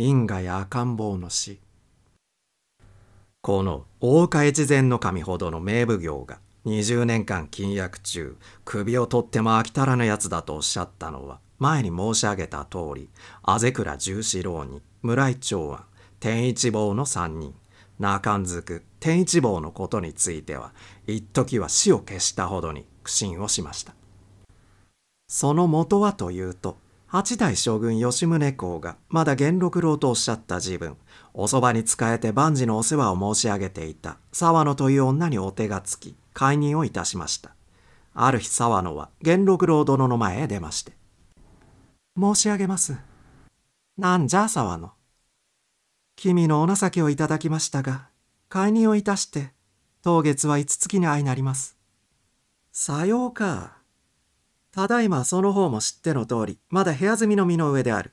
因果や赤ん坊の死この大岡越前の神ほどの名奉行が20年間禁約中首を取っても飽き足らぬやつだとおっしゃったのは前に申し上げた通りあ倉く十四郎に村井長庵天一坊の3人中んずく天一坊のことについては一時は死を消したほどに苦心をしましたその元はというと八代将軍吉宗公がまだ元禄郎とおっしゃった自分おそばに仕えて万事のお世話を申し上げていた沢野という女にお手がつき解任をいたしましたある日沢野は元禄郎殿の前へ出まして「申し上げます」「なんじゃ沢野」「君のお情けをいただきましたが解任をいたして当月は五月に相なります」「さようか」ただいまその方も知っての通り、まだ部屋住みの身の上である。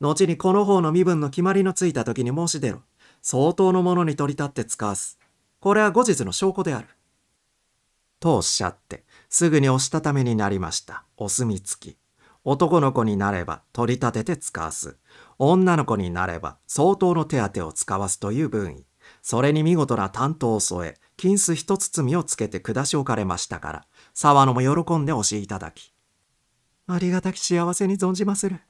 後にこの方の身分の決まりのついた時に申し出ろ。相当のものに取り立って使わす。これは後日の証拠である。とおっしゃって、すぐに押したためになりました。お墨付き。男の子になれば取り立てて使わす。女の子になれば相当の手当を使わすという分位。それに見事な担当を添え、金子一包みをつけて下し置かれましたから、沢野も喜んでおしいただき、ありがたき幸せに存じまする。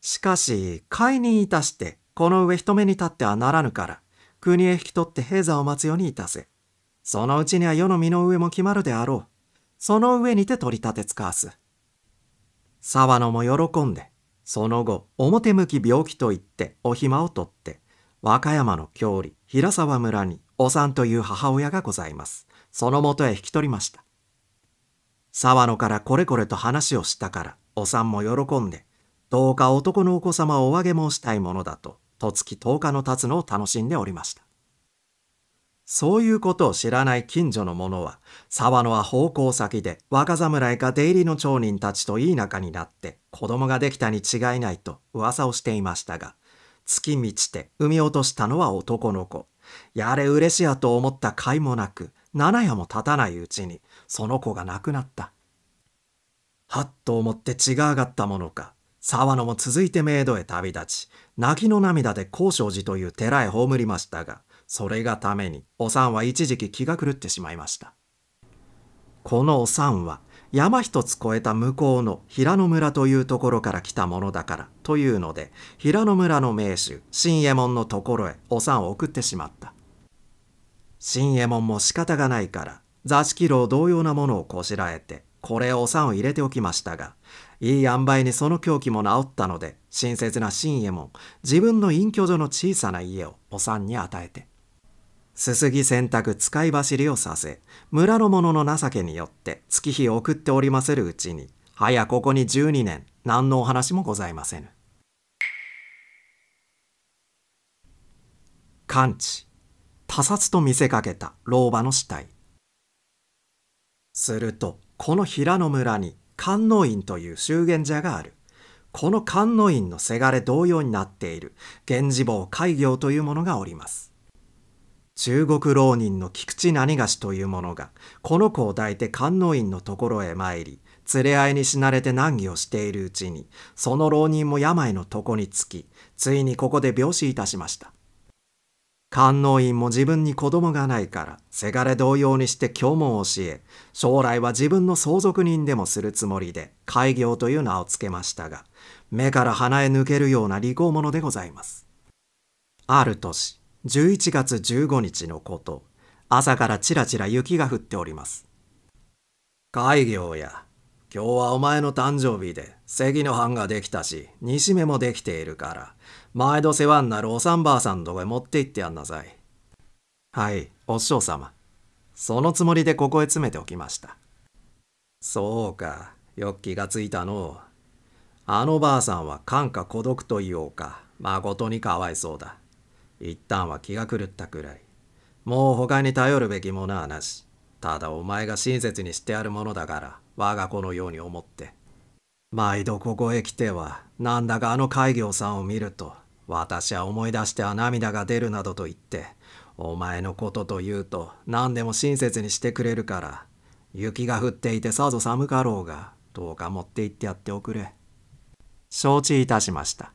しかし、会にいたして、この上人目に立ってはならぬから、国へ引き取って平座を待つようにいたせ。そのうちには世の身の上も決まるであろう。その上にて取り立てつかわす。沢野も喜んで、その後、表向き病気と言って、お暇を取って、和歌山の郷里、平沢村に、お産という母親がございます。そのもとへ引き取りました。沢野からこれこれと話をしたから、おさんも喜んで、10日男のお子様をおあげ申したいものだと、とつき10日の経つのを楽しんでおりました。そういうことを知らない近所の者は、沢野は奉公先で若侍か出入りの町人たちといい仲になって、子供ができたに違いないと噂をしていましたが、月満ちて産み落としたのは男の子。やれ嬉しやと思った甲斐もなく、七夜も経たないうちにその子が亡くなった。はっと思って血が上がったものか、沢野も続いてメイドへ旅立ち、泣きの涙で高尚寺という寺へ葬りましたが、それがためにおさんは一時期気が狂ってしまいました。このおさんは山一つ越えた向こうの平野村というところから来たものだからというので、平野村の名手、新右衛門のところへおさんを送ってしまった。新右衛門も仕方がないから座敷牢同様なものをこしらえてこれをお産を入れておきましたがいい塩梅にその狂気も治ったので親切な新右衛門自分の隠居所の小さな家をお産に与えてすすぎ洗濯使い走りをさせ村の者の情けによって月日を送っておりまするうちに早ここに12年何のお話もございませぬ。完治他殺と見せかけた老婆の死体するとこの平野村に観音院という修験者があるこの観音院のせがれ同様になっている源氏坊開業というものがおります中国浪人の菊池何がしという者がこの子を抱いて観音院のところへ参り連れ合いに死なれて難儀をしているうちにその浪人も病の床につきついにここで病死いたしました観音院も自分に子供がないから、せがれ同様にして教門を教え、将来は自分の相続人でもするつもりで、開業という名を付けましたが、目から鼻へ抜けるような利口者でございます。ある年、11月15日のこと、朝からちらちら雪が降っております。開業や、今日はお前の誕生日で、関の藩ができたし、煮しめもできているから、毎度世話になるおさんばあさんのとこへ持って行ってやんなさい。はい、お師匠様。そのつもりでここへ詰めておきました。そうか、よく気がついたのう。あのばあさんは感化孤独と言おうか、誠にかわいそうだ。一旦は気が狂ったくらい。もう他に頼るべきものはなし。ただお前が親切にしてあるものだから、我が子のように思って。毎度ここへ来ては、なんだかあの開業さんを見ると、私は思い出しては涙が出るなどと言って、お前のことと言うと何でも親切にしてくれるから、雪が降っていてさぞ寒かろうが、どうか持って行ってやっておくれ。承知いたしました。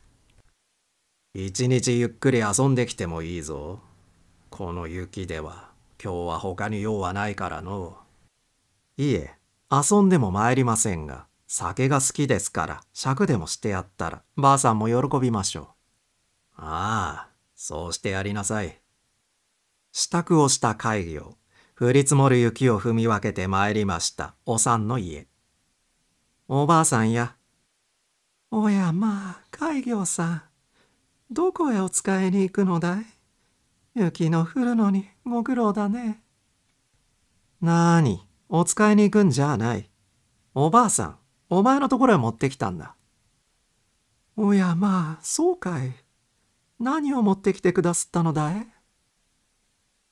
一日ゆっくり遊んできてもいいぞ。この雪では、今日は他に用はないからの。いえ、遊んでも参りませんが、酒が好きですから、尺でもしてやったら、ばあさんも喜びましょう。ああ、そうしてやりなさい。支度をした会議を、降り積もる雪を踏み分けて参りました、おさんの家。おばあさんや、おやまあ、海行さん、どこへお使いに行くのだい雪の降るのにご苦労だね。なーに、お使いに行くんじゃない。おばあさん、お前のところへ持ってきたんだ。おやまあ、そうかい。何を持ってきてくだすったのだい今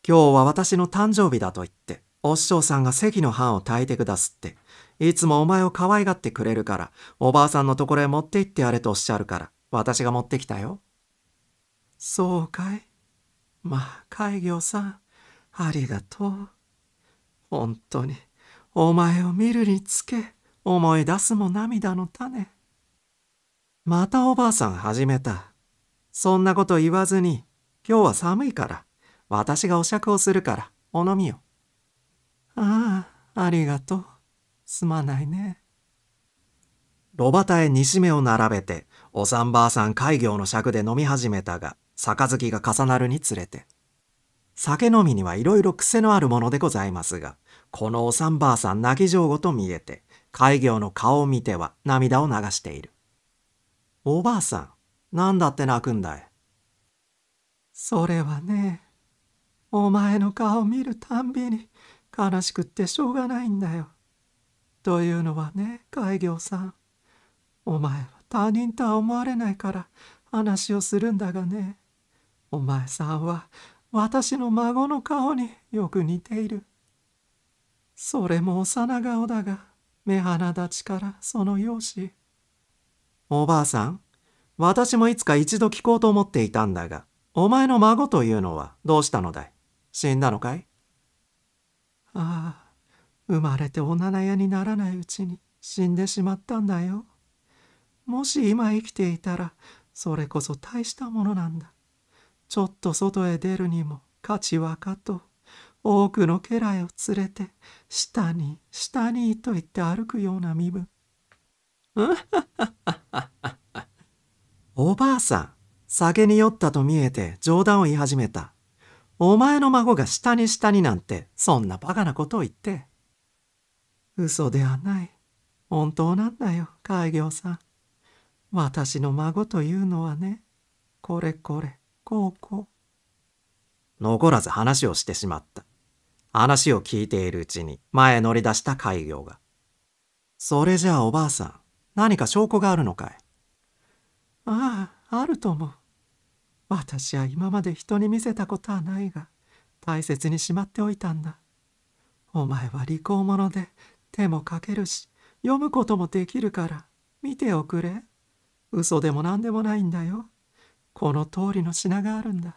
日は私の誕生日だと言って、お師匠さんが席の班を炊いてくだすって、いつもお前を可愛がってくれるから、おばあさんのところへ持って行ってやれとおっしゃるから、私が持ってきたよ。そうかいまあ、海行さん、ありがとう。本当に、お前を見るにつけ、思い出すも涙の種。またおばあさん始めた。そんなこと言わずに、今日は寒いから、私がお酌をするから、お飲みよ。ああ、ありがとう。すまないね。炉端へ煮しめを並べて、おさんばあさん開業の尺で飲み始めたが、杯が重なるにつれて。酒飲みにはいろいろ癖のあるものでございますが、このおさんばあさん泣き上ごと見えて、開業の顔を見ては涙を流している。おばあさん、何だって泣くんだいそれはねお前の顔見るたんびに悲しくってしょうがないんだよ。というのはね開業さんお前は他人とは思われないから話をするんだがねお前さんは私の孫の顔によく似ている。それも幼顔だが目鼻立ちからその容姿。おばあさん私もいつか一度聞こうと思っていたんだが、お前の孫というのはどうしたのだい死んだのかいああ、生まれてお七屋にならないうちに死んでしまったんだよ。もし今生きていたら、それこそ大したものなんだ。ちょっと外へ出るにも価値はかと、多くの家来を連れて、下に下にと言って歩くような身分。おばあさん、酒に酔ったと見えて冗談を言い始めた。お前の孫が下に下になんて、そんなバカなことを言って。嘘ではない。本当なんだよ、海業さん。私の孫というのはね、これこれ、こうこう。残らず話をしてしまった。話を聞いているうちに前乗り出した海業が。それじゃあおばあさん、何か証拠があるのかいあああると思う私は今まで人に見せたことはないが大切にしまっておいたんだお前は利口者で手もかけるし読むこともできるから見ておくれ嘘でも何でもないんだよこの通りの品があるんだ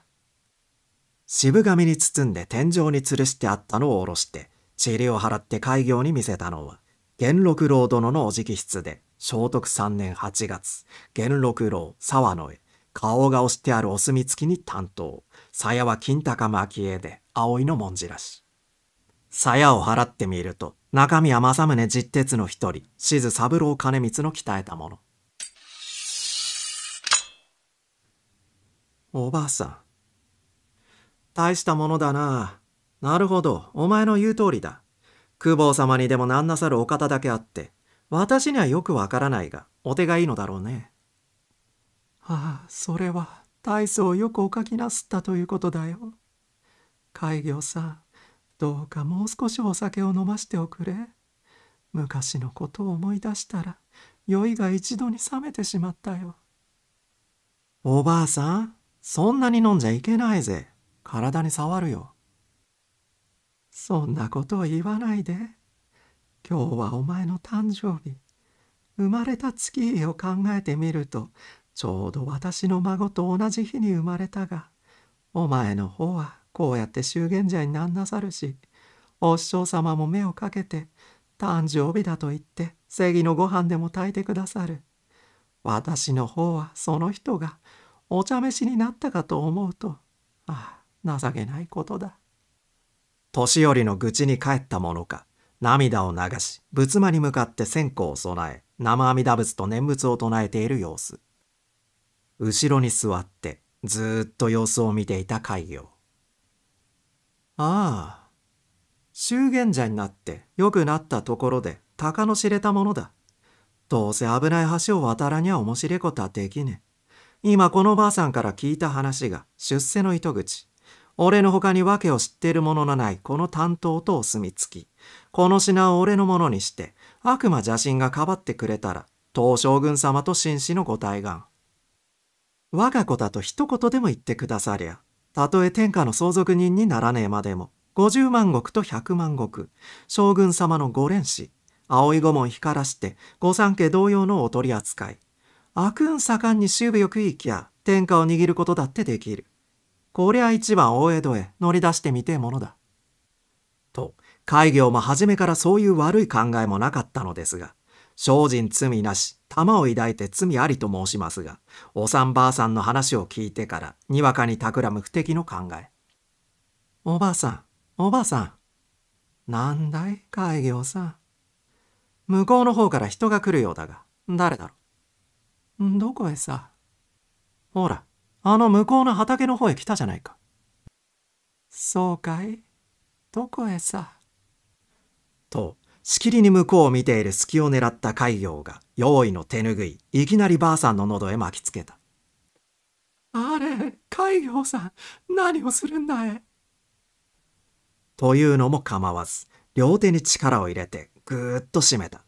渋紙に包んで天井に吊るしてあったのを下ろして塵を払って開業に見せたのは元六郎殿のお直筆で聖徳三年八月、元六郎、沢野へ、顔が押してあるお墨付きに担当、鞘は金高蒔絵で、葵の文字らし。鞘を払ってみると、中身は政宗実鉄の一人、静三郎兼光の鍛えたもの。おばあさん。大したものだな。なるほど、お前の言う通りだ。久保様にでもなんなさるお方だけあって、私にはよくわからないが、お手がいいのだろうね。ああ、それは、大層よくお書きなすったということだよ。開業さん、どうかもう少しお酒を飲ましておくれ。昔のことを思い出したら、酔いが一度に冷めてしまったよ。おばあさん、そんなに飲んじゃいけないぜ。体に触るよ。そんなことを言わないで。今日はお前の誕生日生まれた月を考えてみるとちょうど私の孫と同じ日に生まれたがお前の方はこうやって修験者になんなさるしお師匠様も目をかけて誕生日だと言って正義のご飯でも炊いてくださる私の方はその人がお茶飯になったかと思うとああ情けないことだ年寄りの愚痴に帰ったものか涙を流し仏間に向かって線香を備え生阿弥陀仏と念仏を唱えている様子後ろに座ってずっと様子を見ていた海洋ああ修験者になって良くなったところで鷹の知れたものだどうせ危ない橋を渡らには面白いことはできねえ今このばあさんから聞いた話が出世の糸口俺の他に訳を知っているもののないこの担当とお墨付きこの品を俺のものにして、悪魔邪神がかばってくれたら、東将軍様と紳士のご対岸。我が子だと一言でも言ってくださりゃ、たとえ天下の相続人にならねえまでも、50万石と100万石、将軍様の五連士、葵御門光らして、御三家同様のお取り扱い。悪運盛んに守備よく行きゃ、天下を握ることだってできる。こりゃ一番大江戸へ乗り出してみてえものだ。と、開業も初めからそういう悪い考えもなかったのですが、精進罪なし、玉を抱いて罪ありと申しますが、おさんばあさんの話を聞いてから、にわかに企む不敵の考え。おばあさん、おばあさん。なんだい、開業さん。向こうの方から人が来るようだが、誰だろう。どこへさ。ほら、あの向こうの畑の方へ来たじゃないか。そうかいどこへさ。としきりに向こうを見ている隙を狙った海洋が用意の手ぬぐいいきなりばあさんの喉へ巻きつけたあれ海洋さん何をするんだいというのも構わず両手に力を入れてぐーっと締めた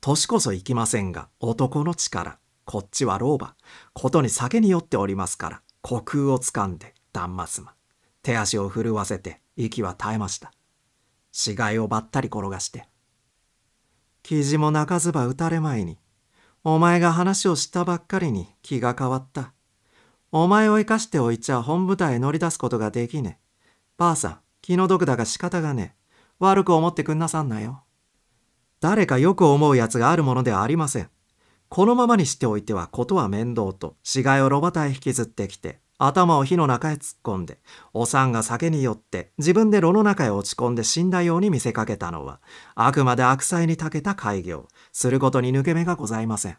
年こそ行きませんが男の力こっちは老婆ことに酒に酔っておりますから虚空をつかんで断末魔手足を震わせて息は絶えました死骸をばったり転がして。記事も泣かずば打たれ前に、お前が話をしたばっかりに気が変わった。お前を生かしておいちゃ本部隊へ乗り出すことができねえ。ばあさん、気の毒だが仕方がねえ。悪く思ってくんなさんなよ。誰かよく思う奴があるものではありません。このままにしておいてはことは面倒と死骸をロバタへ引きずってきて頭を火の中へ突っ込んでおさんが酒に酔って自分で炉の中へ落ち込んで死んだように見せかけたのはあくまで悪妻に長けた開業することに抜け目がございません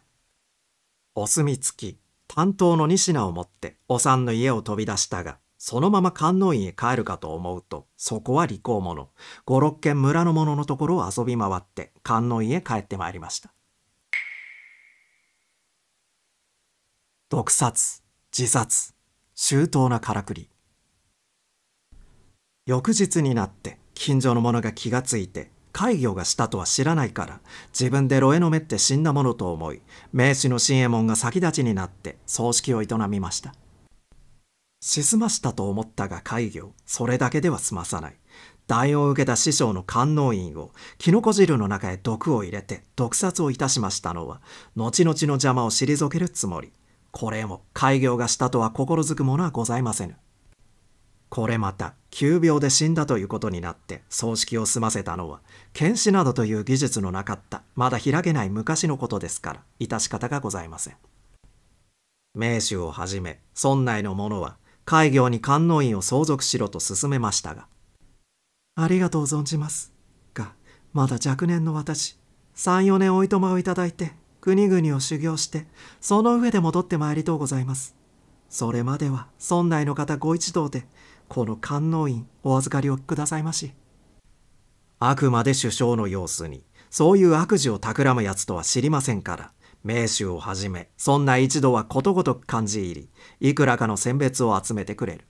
お墨付き担当の仁科を持っておさんの家を飛び出したがそのまま観音院へ帰るかと思うとそこは利口者五六軒村の者のところを遊び回って観音院へ帰ってまいりました毒殺自殺周到なからくり翌日になって近所の者が気がついて怪魚がしたとは知らないから自分でロエの目って死んだものと思い名士の新右衛門が先立ちになって葬式を営みました沈ましたと思ったが怪魚それだけでは済まさない代を受けた師匠の観音院をキノコ汁の中へ毒を入れて毒殺をいたしましたのは後々の邪魔を退けるつもりこれも開業がしたとは心づくものはございませぬ。これまた急病で死んだということになって葬式を済ませたのは剣士などという技術のなかったまだ開けない昔のことですから致し方がございません名手をはじめ村内の者は開業に観音院を相続しろと勧めましたが「ありがとう存じます」がまだ若年の私34年おいとまをいただいて国々を修行してその上で戻ってまいりとうございますそれまでは村内の方ご一同でこの観音院お預かりをくださいましあくまで首相の様子にそういう悪事を企むやつとは知りませんから名手をはじめ村内一同はことごとく感じ入りいくらかの選別を集めてくれる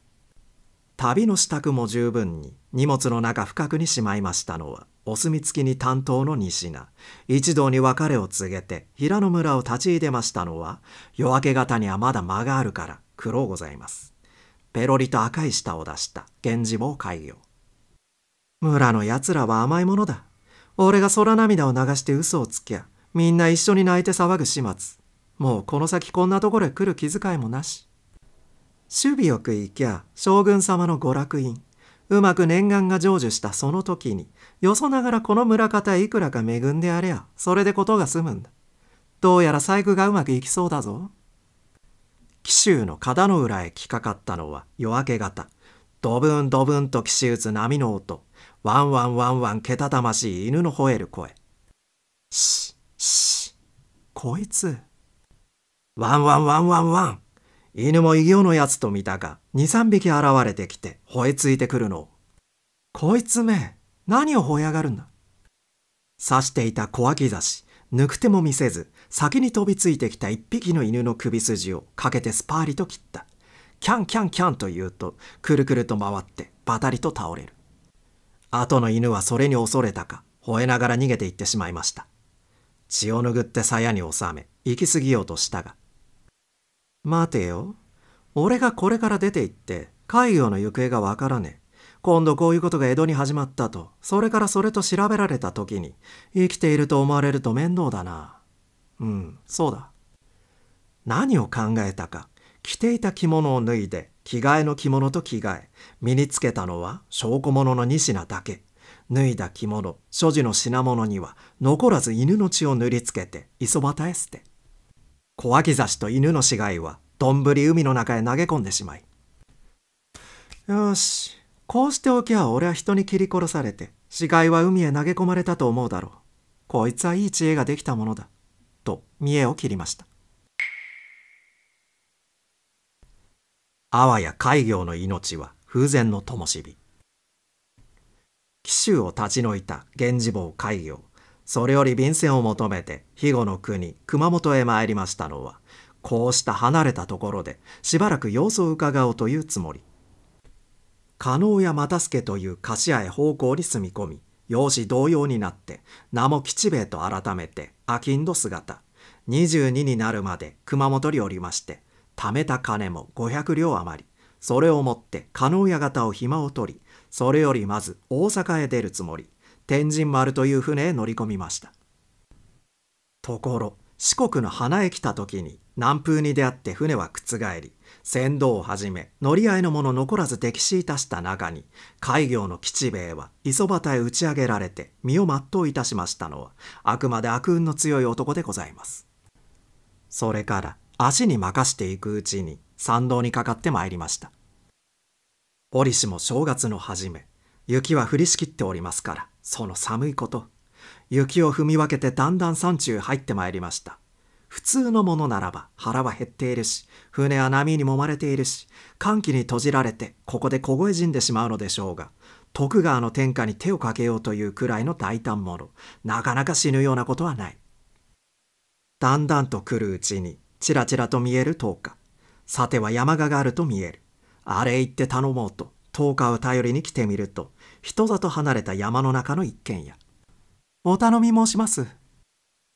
旅の支度も十分に荷物の中深くにしまいましたのはお墨付きに担当の仁科一同に別れを告げて平野村を立ち入れましたのは夜明け方にはまだ間があるから苦労ございますペロリと赤い舌を出した源氏も開業村のやつらは甘いものだ俺が空涙を流して嘘をつきゃみんな一緒に泣いて騒ぐ始末もうこの先こんなところへ来る気遣いもなし守備よく行きゃ将軍様の娯楽院うまく念願が成就したその時によそながらこの村方へいくらか恵んでやれやそれでことが済むんだどうやら細工がうまくいきそうだぞ紀州の肩の裏へ来かかったのは夜明け方ドブンドブンと岸打つ波の音ワンワンワンワンけたたましい犬の吠える声ししこいつワンワンワンワンワン犬も異形のやつと見たが23匹現れてきて吠えついてくるのこいつめ何を吠え上がるんだ刺していた小脇刺し抜く手も見せず先に飛びついてきた一匹の犬の首筋をかけてスパーリと切ったキャンキャンキャンと言うとくるくると回ってバタリと倒れる後の犬はそれに恐れたか吠えながら逃げていってしまいました血を拭って鞘に収め行き過ぎようとしたが「待てよ俺がこれから出て行って海洋の行方がわからねえ今度こういうことが江戸に始まったとそれからそれと調べられた時に生きていると思われると面倒だなうんそうだ何を考えたか着ていた着物を脱いで着替えの着物と着替え身につけたのは証拠物の2品だけ脱いだ着物所持の品物には残らず犬の血を塗りつけて磯端へ捨て小脇差しと犬の死骸はどんぶり海の中へ投げ込んでしまいよしこうしておきゃ俺は人に切り殺されて死骸は海へ投げ込まれたと思うだろうこいつはいい知恵ができたものだと見栄を切りましたあわや海業の命は風前の灯火紀州を立ち退いた源氏坊海業、それより便箋を求めて肥後の国熊本へ参りましたのはこうした離れたところでしばらく様子をうかがおうというつもり加納や又助という菓子屋へ奉公に住み込み容姿同様になって名も吉兵衛と改めてきんど姿22になるまで熊本におりまして貯めた金も500両余りそれをもって加納屋方を暇を取りそれよりまず大阪へ出るつもり天神丸という船へ乗り込みましたところ四国の花へ来た時に南風に出会って船は覆り船頭をはじめ乗り合いの者残らず敵視いたした中に海業の吉兵衛は磯端へ打ち上げられて身を全ういたしましたのはあくまで悪運の強い男でございますそれから足に任していくうちに参道にかかってまいりました折しも正月の初め雪は降りしきっておりますからその寒いこと雪を踏み分けてだんだん山中入ってまいりました普通のものならば腹は減っているし船は波に揉まれているし歓喜に閉じられてここで凍え死んでしまうのでしょうが徳川の天下に手をかけようというくらいの大胆者なかなか死ぬようなことはないだんだんと来るうちにちらちらと見える10日さては山鹿があると見えるあれ行って頼もうと10日を頼りに来てみると人里離れた山の中の一軒家お頼み申します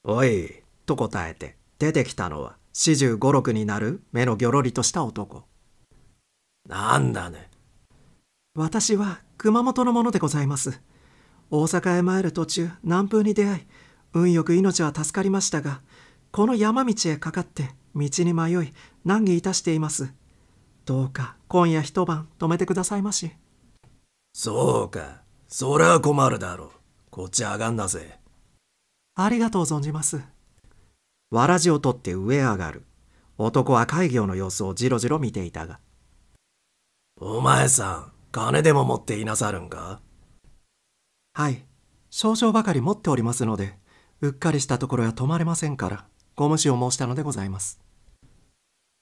おいと答えて出てきたのは四十五六になる目のぎょろりとした男なんだね私は熊本のものでございます大阪へ参る途中南風に出会い運よく命は助かりましたがこの山道へかかって道に迷い難儀いたしていますどうか今夜一晩泊めてくださいましそうかそりゃ困るだろうこっち上がんだぜありがとう存じますわらじを取って上へ上がる。男は会業の様子をじろじろ見ていたが。お前さん、金でも持っていなさるんかはい、少々ばかり持っておりますので、うっかりしたところは止まれませんから、ご無視を申したのでございます。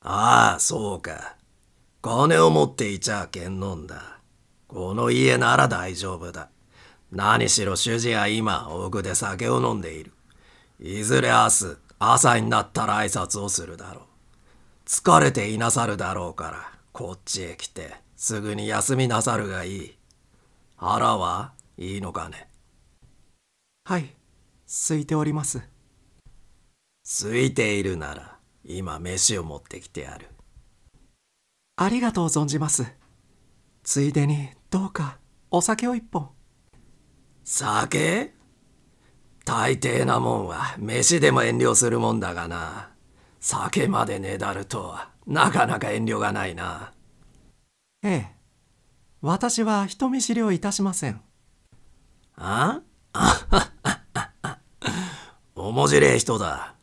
ああ、そうか。金を持っていちゃけんのんだ。この家なら大丈夫だ。何しろ主人は今、奥で酒を飲んでいる。いずれ明日、朝になったら挨拶をするだろう。疲れていなさるだろうから、こっちへ来て、すぐに休みなさるがいい。腹はいいのかねはい、空いております。空いているなら、今飯を持ってきてやる。ありがとう存じます。ついでに、どうか、お酒を一本。酒大抵なもんは飯でも遠慮するもんだがな酒までねだるとはなかなか遠慮がないなええ私は人見知りをいたしませんああ 面白い人だ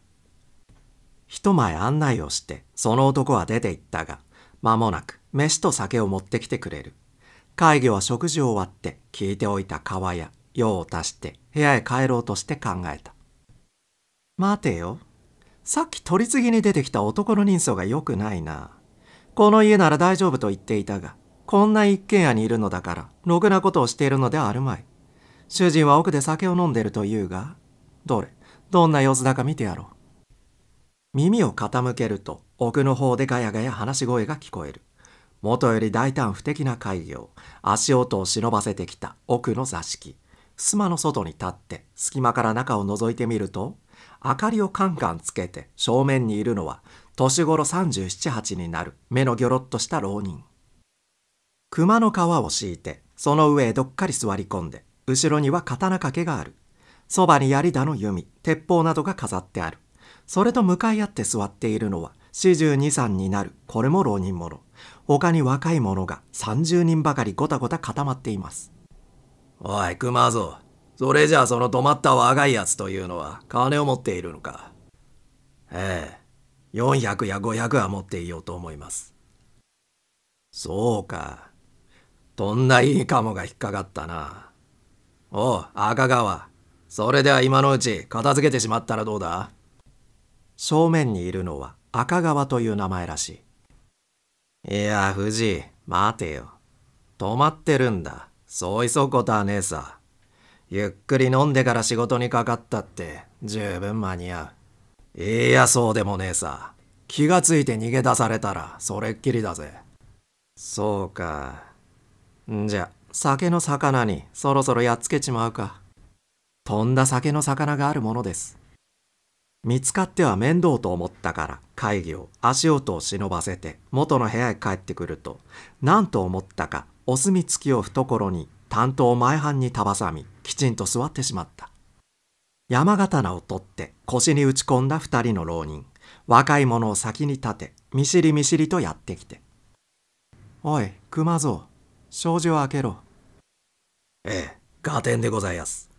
人前案内をしてその男は出て行ったが間もなく飯と酒を持ってきてくれる会議は食事を終わって聞いておいた川や用を足して部屋へ帰ろうとして考えた。待てよ。さっき取り次ぎに出てきた男の人相が良くないな。この家なら大丈夫と言っていたが、こんな一軒家にいるのだから、ろくなことをしているのではあるまい。主人は奥で酒を飲んでると言うが、どれ、どんな様子だか見てやろう。耳を傾けると、奥の方でガヤガヤ話し声が聞こえる。元より大胆不敵な会議を足音を忍ばせてきた奥の座敷。襖の外に立って隙間から中を覗いてみると明かりをカンカンつけて正面にいるのは年頃三十七八になる目のギョロッとした浪人熊の皮を敷いてその上へどっかり座り込んで後ろには刀掛けがあるそばに槍だの弓鉄砲などが飾ってあるそれと向かい合って座っているのは四十二三になるこれも浪人者他に若い者が三十人ばかりごたごた固まっていますおい、熊ぞ。それじゃあその止まった若いやつというのは金を持っているのか。ええ。400や500は持っていようと思います。そうか。とんないいカモが引っかかったな。おう、赤川。それでは今のうち片付けてしまったらどうだ正面にいるのは赤川という名前らしい。いや、藤井、待てよ。止まってるんだ。そう急そことはねえさ。ゆっくり飲んでから仕事にかかったって十分間に合う。いや、そうでもねえさ。気がついて逃げ出されたらそれっきりだぜ。そうか。んじゃ、酒の魚にそろそろやっつけちまうか。とんだ酒の魚があるものです。見つかっては面倒と思ったから会議を足音を忍ばせて元の部屋へ帰ってくると何と思ったかお墨付きを懐に担当前半に束さみきちんと座ってしまった山刀を取って腰に打ち込んだ二人の浪人若い者を先に立て見知り見知りとやってきて「おい熊蔵障子を開けろ」ええ合点でございます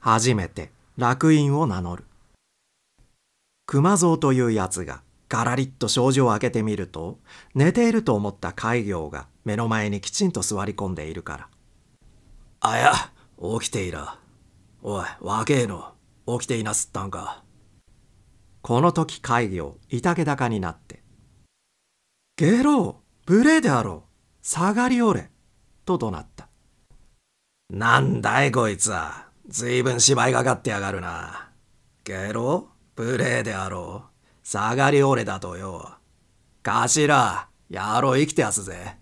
初めて楽院を名乗る熊蔵というやつがガラリッと障子を開けてみると寝ていると思った戒行が目の前にきちんと座り込んでいるから「あや起きていらおい若えの起きていなすったんか」この時戒行いたけだかになって「ゲロ無礼であろう下がりおれ」と怒鳴った「なんだいこいつは随分芝居がかってやがるなゲロ無礼であろう」下がりおれだとよ。頭、野郎生きてやすぜ。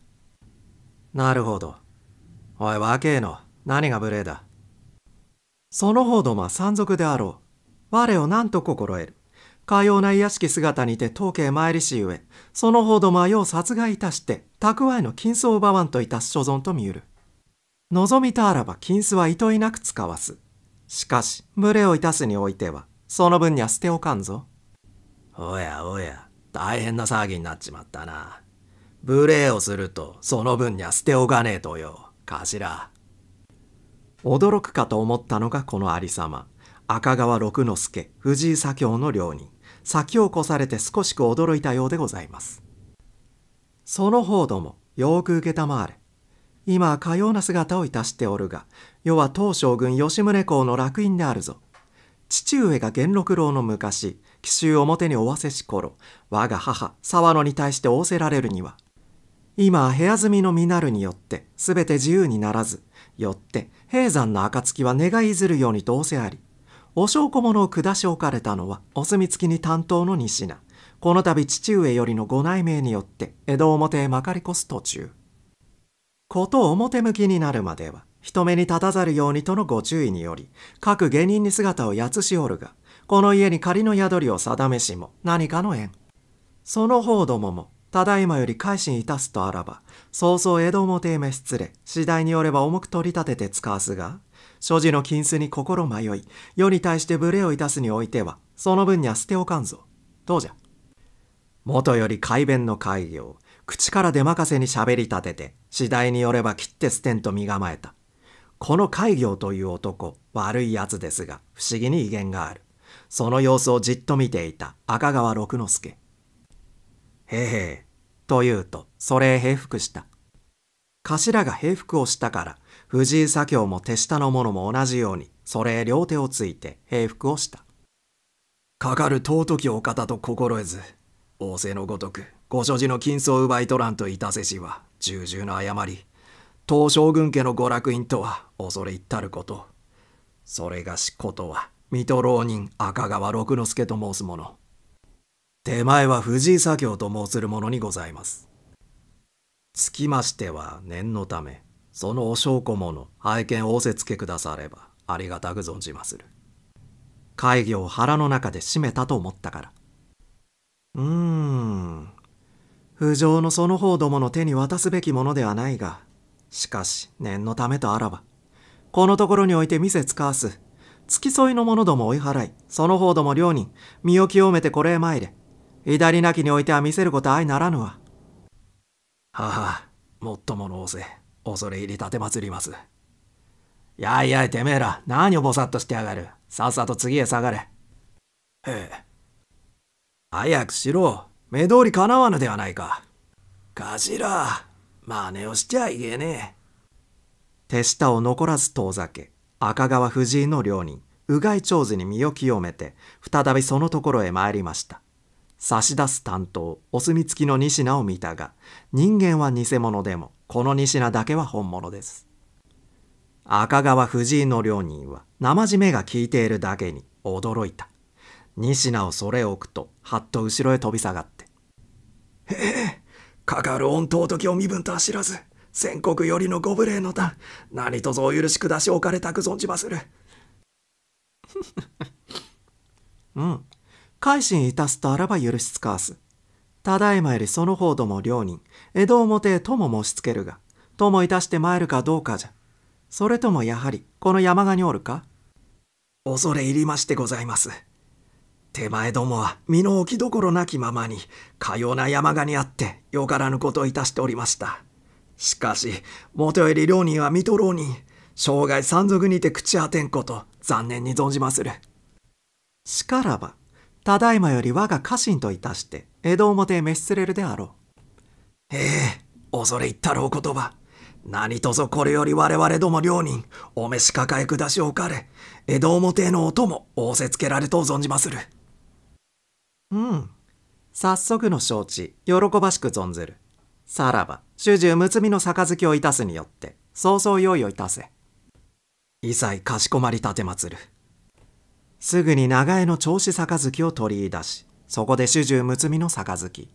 なるほど。おい、若えの。何が無礼だ。そのほどま山賊であろう。我を何と心得る。かような卑しき姿にて当家参りしゆえ、そのほどまよう殺害いたして、蓄えの金子を奪わんといたす所存と見ゆる。望みたあらば金子は糸いなく使わす。しかし、群れをいたすにおいては、その分には捨ておかんぞ。おやおや、大変な騒ぎになっちまったな。無礼をすると、その分には捨ておかねえとよ、頭。驚くかと思ったのがこの有様。赤川六之助、藤井左京の両人。先を越されて少しく驚いたようでございます。その方ども、よく承れ。今はかような姿をいたしておるが、世は当将軍吉宗公の楽園であるぞ。父上が元六郎の昔紀州表におわせし頃我が母沢野に対して仰せられるには今部屋住みの身なるによって全て自由にならずよって平山の暁は願いずるように仰せありお証拠物を下し置かれたのはお墨付きに担当の西名この度父上よりのご内命によって江戸表へまかりこす途中こと表向きになるまでは人目に立たざるようにとのご注意により、各下人に姿をやつしおるが、この家に仮の宿りを定めしも何かの縁。その方どもも、ただいまより改心いたすとあらば、早々江戸表め失礼、次第によれば重く取り立てて使わすが、所持の金子に心迷い、世に対して無礼をいたすにおいては、その分には捨ておかんぞ。どうじゃ。元より改弁の改良、口から出任せに喋り立てて、次第によれば切って捨てんと身構えた。この海行という男、悪い奴ですが、不思議に威厳がある。その様子をじっと見ていた赤川六之助。へえへえ、と言うと、それへ平服した。頭が平服をしたから、藤井左京も手下の者も同じように、それへ両手をついて平服をした。かかる尊きお方と心得ず、仰せのごとく、ご所持の金子を奪い取らんといたせしは、重々の誤り、東将軍家の娯楽院とは恐れ入ったること。それがしことは、水戸浪人赤川六之助と申す者。手前は藤井左京と申する者にございます。つきましては念のため、そのお証拠者、拝見仰せつけくだされば、ありがたく存じまする。会議を腹の中で閉めたと思ったから。うーん。不条のその方どもの手に渡すべきものではないが、しかし念のためとあらばこのところにおいて店使わす付き添いの者ども追い払いその方ども両人身を清めてこれへ参れ左なきにおいては見せること相ならぬわはは、もっともの仰せ恐れ入り立てまつりますやいやいてめえら何をぼさっとしてやがるさっさと次へ下がれへえ早くしろ目通りかなわぬではないかかし頭ま似ねをしちゃいえねえ。手下を残らず遠ざけ、赤川藤井の両人、うがい長寿に身を清めて、再びそのところへ参りました。差し出す担当、お墨付きの仁科を見たが、人間は偽物でも、この仁科だけは本物です。赤川藤井の両人は、生地目が効いているだけに驚いた。仁科をそれ置くと、はっと後ろへ飛び下がって。へえかかる御ときを身分とは知らず全国よりのご無礼のた何とぞお許し下しおかれたく存じまする うん改心いたすとあらば許しつかわすただいまよりその方ども両人江戸表へとも申しつけるがともいたして参るかどうかじゃそれともやはりこの山鹿におるか恐れ入りましてございます手前どもは身の置きどころなきままにかような山鹿にあってよからぬことをいたしておりましたしかしもとより両人は水戸浪人生涯山賊にて朽ち果てんこと残念に存じまするしからばただいまより我が家臣といたして江戸表へ召しすれるであろうええ恐れ入ったろう言葉何とぞこれより我々ども両人お召し抱え下しおかれ江戸表への音も仰せつけられと存じまするうん早速の承知喜ばしく存ずるさらば主従むつみの杯をいたすによって早々用意をいたせ一切、かしこまり奉るすぐに長江の調子杯を取り出しそこで主従むつみの杯時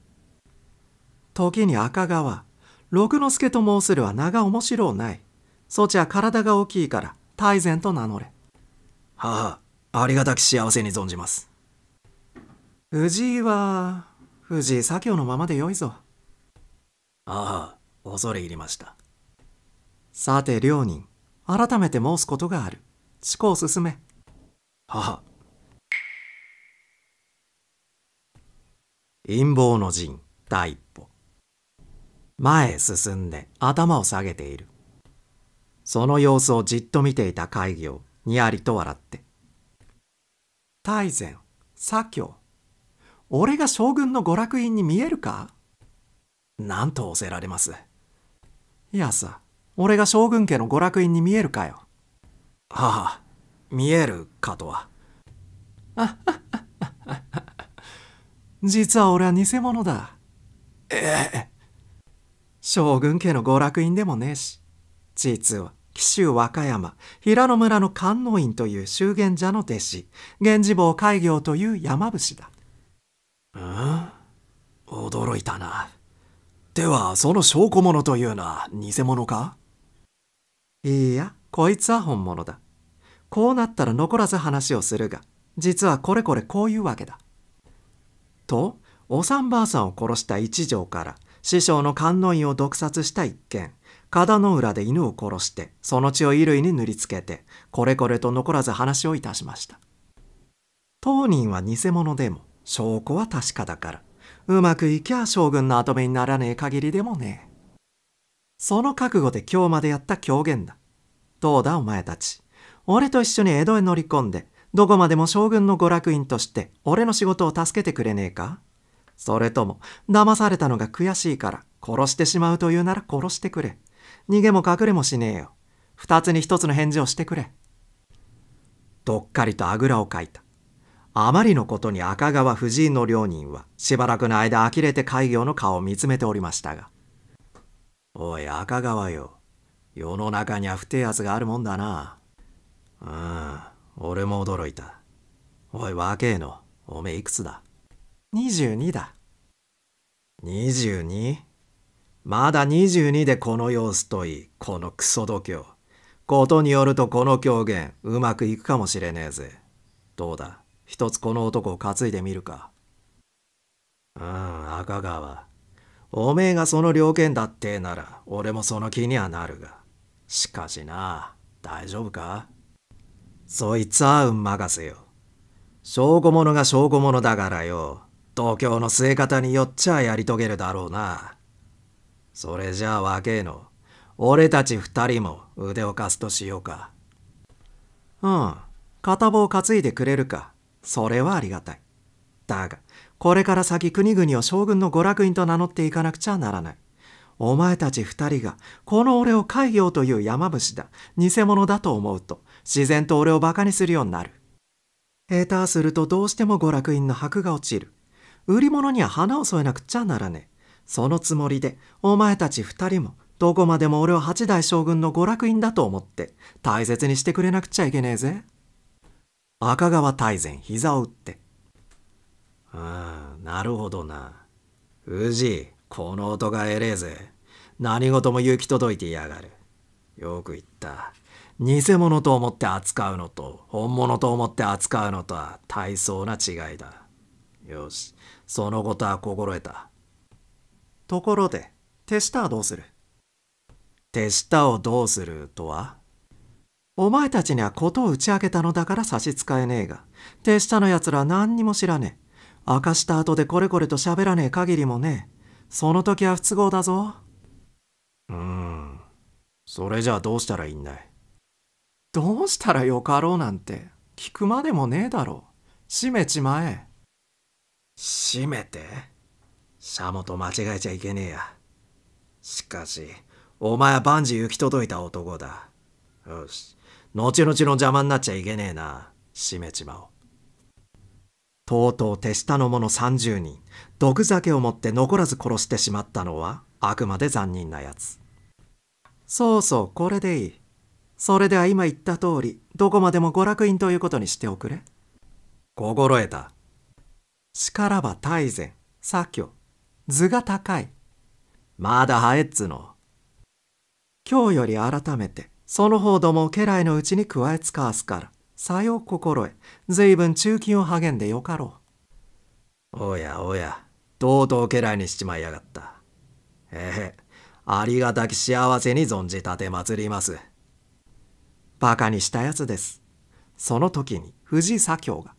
に赤川六之助と申するは長面白うないそちは体が大きいから大善と名乗れはあありがたき幸せに存じます藤井は、藤井左京のままでよいぞ。ああ、恐れ入りました。さて、両人、改めて申すことがある。思考進め。はは。陰謀の陣、第一歩。前へ進んで頭を下げている。その様子をじっと見ていた会議をにやりと笑って。大前、左京、俺が将軍の娯楽院に見えるかなんと仰せられます。いやさ、俺が将軍家の娯楽院に見えるかよ。はあ、見えるかとは。実は俺は偽物だ。ええ。将軍家の娯楽院でもねえし。実は、紀州和歌山、平野村の観音院という修験者の弟子、源氏坊開業という山伏だ。うん驚いたな。では、その証拠物というのは偽物かいいや、こいつは本物だ。こうなったら残らず話をするが、実はこれこれこういうわけだ。と、おさんばあさんを殺した一条から、師匠の観音院を毒殺した一件、花の浦で犬を殺して、その血を衣類に塗りつけて、これこれと残らず話をいたしました。当人は偽物でも、証拠は確かだから。うまくいきゃ将軍の跡目にならねえ限りでもねえ。その覚悟で今日までやった狂言だ。どうだお前たち。俺と一緒に江戸へ乗り込んで、どこまでも将軍の娯楽院として俺の仕事を助けてくれねえかそれとも、騙されたのが悔しいから殺してしまうというなら殺してくれ。逃げも隠れもしねえよ。二つに一つの返事をしてくれ。どっかりとあぐらをかいた。あまりのことに赤川夫人の両人はしばらくの間呆れて海業の顔を見つめておりましたが「おい赤川よ世の中には不手厚があるもんだな」うん俺も驚いたおい若えのおめえいくつだ22だ 22? まだ22でこの様子といいこのクソ度胸ことによるとこの狂言うまくいくかもしれねえぜどうだ一つこの男を担いでみるか。うん、赤川。おめえがその了犬だってなら、俺もその気にはなるが。しかしな、大丈夫かそいつは運任せよ。証拠者が証拠者だからよ。東京の据え方によっちゃやり遂げるだろうな。それじゃあ若えの。俺たち二人も腕を貸すとしようか。うん、片棒担いでくれるか。それはありがたい。だが、これから先国々を将軍の娯楽院と名乗っていかなくちゃならない。お前たち二人が、この俺を海洋という山伏だ、偽物だと思うと、自然と俺を馬鹿にするようになる。下手するとどうしても娯楽院の箔が落ちる。売り物には花を添えなくちゃならねえ。そのつもりで、お前たち二人も、どこまでも俺を八代将軍の娯楽院だと思って、大切にしてくれなくちゃいけねえぜ。赤川大前膝を打って。ああ、なるほどな。藤井、この音がえれえぜ。何事も行き届いてやがる。よく言った。偽物と思って扱うのと、本物と思って扱うのとは大層な違いだ。よし、そのことは心得た。ところで、手下はどうする手下をどうするとはお前たちには事を打ち明けたのだから差し支えねえが、手下の奴らは何にも知らねえ。明かした後でこれこれと喋らねえ限りもねえ。その時は不都合だぞ。うーん。それじゃあどうしたらいいんだいどうしたらよかろうなんて、聞くまでもねえだろう。閉めちまえ。閉めてシャモと間違えちゃいけねえや。しかし、お前は万事行き届いた男だ。よし。後々の邪魔になっちゃいけねえな。しめちまを。とうとう手下の者30人、毒酒を持って残らず殺してしまったのは、あくまで残忍なやつ。そうそう、これでいい。それでは今言った通り、どこまでも娯楽院ということにしておくれ。心得た。しからば大善、左京、図が高い。まだ早えっつの。今日より改めて、その方ども家来のうちに加わえつかわすから、さよ心得、随分中金を励んでよかろう。おやおや、とうとう家来にしちまいやがった。ええ、ありがたき幸せに存じたてまつります。バカにしたやつです。その時に藤井左京が。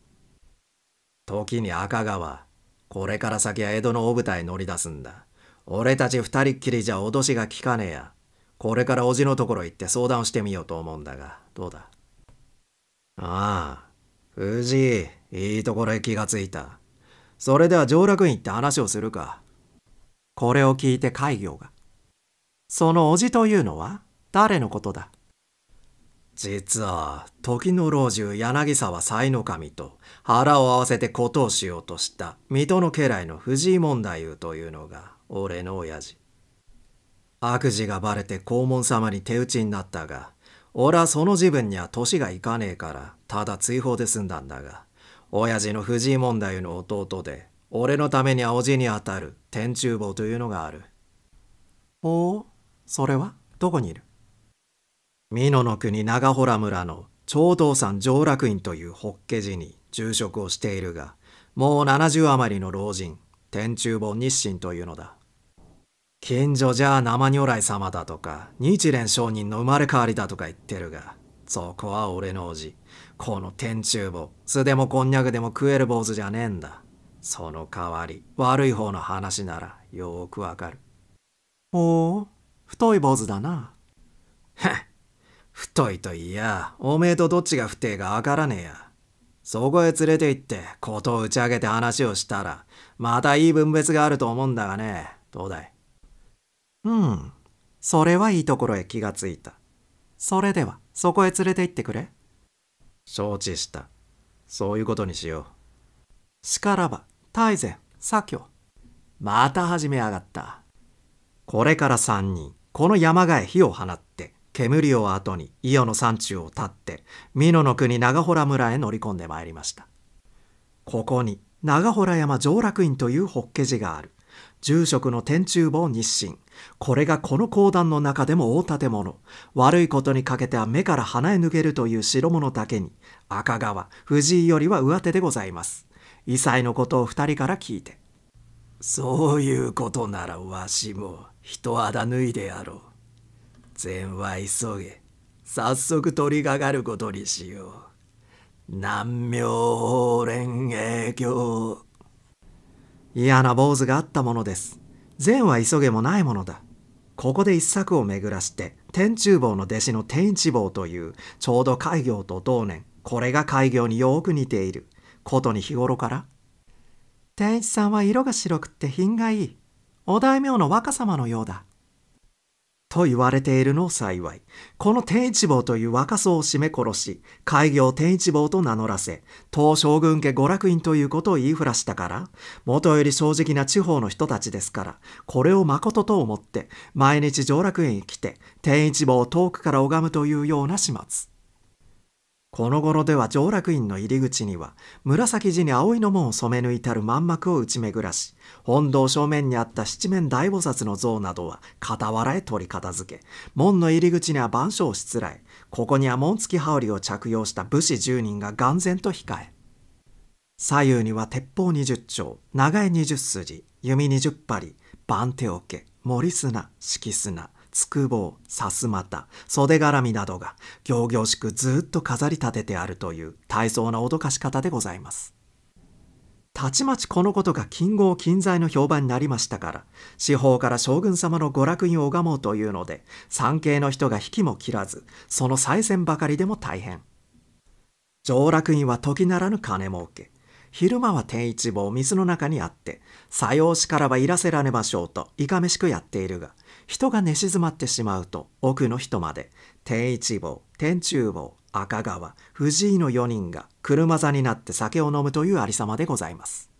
時に赤川、これから先は江戸の大舞台に乗り出すんだ。俺たち二人っきりじゃ脅しが効かねえや。これからおじのところ行って相談をしてみようと思うんだが、どうだああ、藤井、いいところへ気がついた。それでは上洛院行って話をするか。これを聞いて海業が。そのおじというのは誰のことだ実は時の老中柳沢才の神と腹を合わせて事をしようとした水戸の家来の藤井門太夫というのが俺の親父悪事がばれて黄門様に手打ちになったが、俺はその自分には年がいかねえから、ただ追放で済んだんだが、親父の藤井問題の弟で、俺のために青じにあたる天厨房というのがある。おお、それはどこにいる美濃の国長洞村の長道山上洛院という法華寺に住職をしているが、もう70余りの老人、天厨房日清というのだ。近所じゃ生如来様だとか、日蓮商人の生まれ変わりだとか言ってるが、そこは俺の叔父。この天中坊、素でもこんにゃくでも食える坊主じゃねえんだ。その代わり、悪い方の話ならよーくわかる。ほう、太い坊主だな。へっ、太いといや、おめえとどっちが不定がわからねえや。そこへ連れて行って、ことを打ち上げて話をしたら、またいい分別があると思うんだがね。どうだいうん、それはいいところへ気がついた。それでは、そこへ連れて行ってくれ。承知した。そういうことにしよう。しからば、大前、左京。また始めやがった。これから三人、この山がへ火を放って、煙を後に伊予の山中を立って、美濃の国長洞村へ乗り込んでまいりました。ここに長洞山上洛院という法華寺がある。住職の天中坊日清これがこの講談の中でも大建物悪いことにかけては目から鼻へ抜けるという代物だけに赤川藤井よりは上手でございます異彩のことを二人から聞いてそういうことならわしも人肌脱いでやろう善は急げ早速取りかかることにしよう南明法蓮影響嫌な坊主があったものです。善は急げもないものだ。ここで一策を巡らして、天厨坊の弟子の天一坊という、ちょうど開業と同年、これが開業によく似ている。ことに日頃から。天一さんは色が白くって品がいい。お大名の若様のようだ。と言われているのを幸い。この天一坊という若僧を締め殺し、開業天一坊と名乗らせ、当将軍家娯楽院ということを言いふらしたから、もとより正直な地方の人たちですから、これを誠と思って、毎日上楽園へ来て、天一坊を遠くから拝むというような始末。この頃では上洛院の入り口には紫地に葵の門を染め抜いたる満幕を打ち巡らし本堂正面にあった七面大菩薩の像などは傍らへ取り片付け門の入り口には万象しつらえここには門付き羽織を着用した武士10人が眼前と控え左右には鉄砲20丁長い20筋弓20針番手桶森砂敷砂つくぼう、さすまた、袖絡みなどが、行々しくずっと飾り立ててあるという大層な脅かし方でございます。たちまちこのことが金剛金在の評判になりましたから、四方から将軍様の娯楽院を拝もうというので、参詣の人が引きも切らず、その再選ばかりでも大変。上楽院は時ならぬ金儲け。昼間は天一坊水の中にあって、さようしからはいらせられましょうといかめしくやっているが、人が寝静まってしまうと奥の人まで天一坊天中坊赤川藤井の4人が車座になって酒を飲むというありさまでございます。